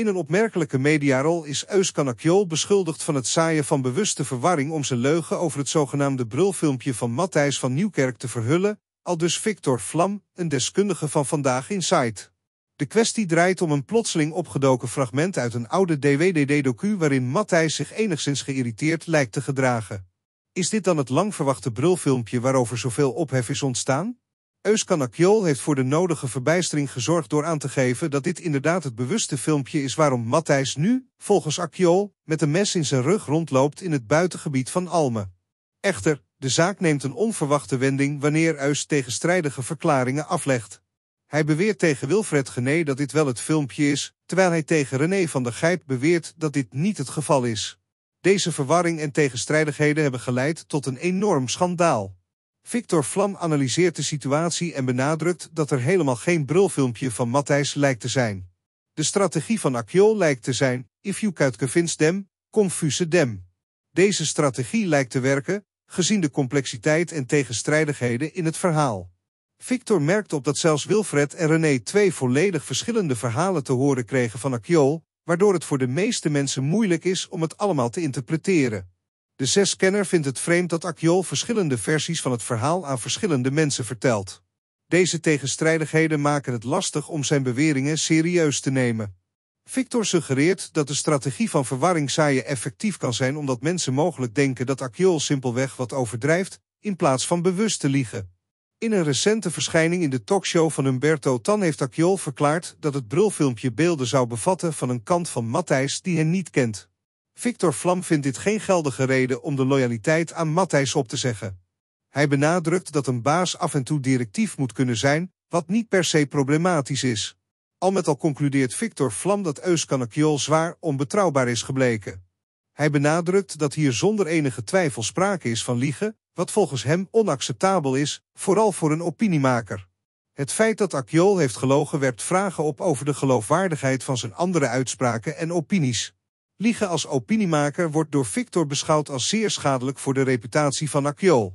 In een opmerkelijke mediarol is Euskanakjol beschuldigd van het zaaien van bewuste verwarring om zijn leugen over het zogenaamde brulfilmpje van Matthijs van Nieuwkerk te verhullen, al dus Victor Vlam, een deskundige van Vandaag Insight. De kwestie draait om een plotseling opgedoken fragment uit een oude DWDD-docu waarin Matthijs zich enigszins geïrriteerd lijkt te gedragen. Is dit dan het lang verwachte brulfilmpje waarover zoveel ophef is ontstaan? Akjol heeft voor de nodige verbijstering gezorgd door aan te geven dat dit inderdaad het bewuste filmpje is waarom Matthijs nu, volgens Akiol, met een mes in zijn rug rondloopt in het buitengebied van Almen. Echter, de zaak neemt een onverwachte wending wanneer Eus tegenstrijdige verklaringen aflegt. Hij beweert tegen Wilfred Gené dat dit wel het filmpje is, terwijl hij tegen René van der Gijp beweert dat dit niet het geval is. Deze verwarring en tegenstrijdigheden hebben geleid tot een enorm schandaal. Victor Vlam analyseert de situatie en benadrukt dat er helemaal geen brulfilmpje van Matthijs lijkt te zijn. De strategie van Akjol lijkt te zijn, if you can't convince them, confuse them. Deze strategie lijkt te werken, gezien de complexiteit en tegenstrijdigheden in het verhaal. Victor merkt op dat zelfs Wilfred en René twee volledig verschillende verhalen te horen kregen van Akjol, waardoor het voor de meeste mensen moeilijk is om het allemaal te interpreteren. De zeskenner vindt het vreemd dat Akjol verschillende versies van het verhaal aan verschillende mensen vertelt. Deze tegenstrijdigheden maken het lastig om zijn beweringen serieus te nemen. Victor suggereert dat de strategie van verwarring zaaien effectief kan zijn omdat mensen mogelijk denken dat Akjol simpelweg wat overdrijft, in plaats van bewust te liegen. In een recente verschijning in de talkshow van Humberto Tan heeft Akjol verklaard dat het brulfilmpje beelden zou bevatten van een kant van Matthijs die hen niet kent. Victor Vlam vindt dit geen geldige reden om de loyaliteit aan Matthijs op te zeggen. Hij benadrukt dat een baas af en toe directief moet kunnen zijn, wat niet per se problematisch is. Al met al concludeert Victor Vlam dat Euskanakiol zwaar onbetrouwbaar is gebleken. Hij benadrukt dat hier zonder enige twijfel sprake is van liegen, wat volgens hem onacceptabel is, vooral voor een opiniemaker. Het feit dat Akjol heeft gelogen werpt vragen op over de geloofwaardigheid van zijn andere uitspraken en opinies. Liegen als opiniemaker wordt door Victor beschouwd als zeer schadelijk voor de reputatie van Akio.